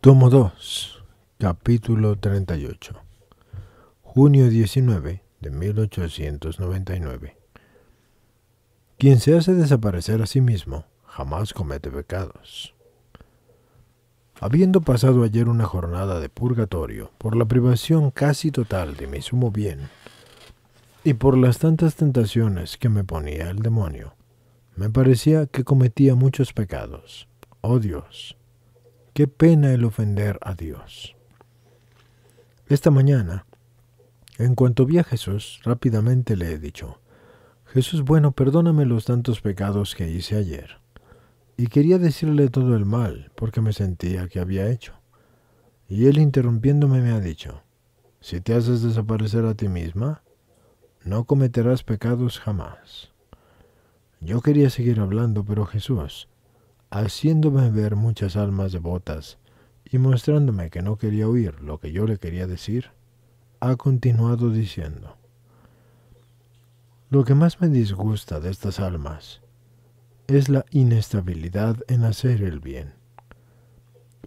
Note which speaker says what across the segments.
Speaker 1: Tomo 2, capítulo 38, junio 19 de 1899. Quien se hace desaparecer a sí mismo jamás comete pecados. Habiendo pasado ayer una jornada de purgatorio por la privación casi total de mi sumo bien y por las tantas tentaciones que me ponía el demonio, me parecía que cometía muchos pecados. Oh Dios, Qué pena el ofender a Dios. Esta mañana, en cuanto vi a Jesús, rápidamente le he dicho, Jesús bueno, perdóname los tantos pecados que hice ayer. Y quería decirle todo el mal, porque me sentía que había hecho. Y él interrumpiéndome me ha dicho, si te haces desaparecer a ti misma, no cometerás pecados jamás. Yo quería seguir hablando, pero Jesús, haciéndome ver muchas almas devotas y mostrándome que no quería oír lo que yo le quería decir, ha continuado diciendo, Lo que más me disgusta de estas almas es la inestabilidad en hacer el bien.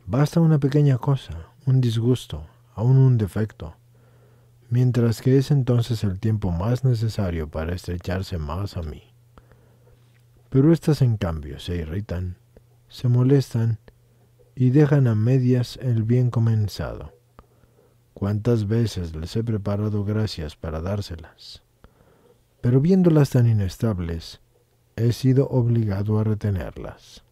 Speaker 1: Basta una pequeña cosa, un disgusto, aún un defecto, mientras que es entonces el tiempo más necesario para estrecharse más a mí. Pero éstas en cambio se irritan se molestan y dejan a medias el bien comenzado. Cuántas veces les he preparado gracias para dárselas, pero viéndolas tan inestables, he sido obligado a retenerlas.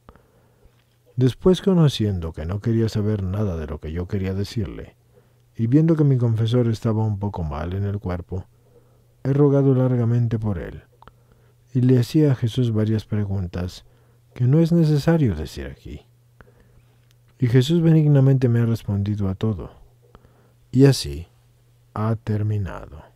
Speaker 1: Después conociendo que no quería saber nada de lo que yo quería decirle, y viendo que mi confesor estaba un poco mal en el cuerpo, he rogado largamente por él, y le hacía a Jesús varias preguntas que no es necesario decir aquí. Y Jesús benignamente me ha respondido a todo. Y así ha terminado.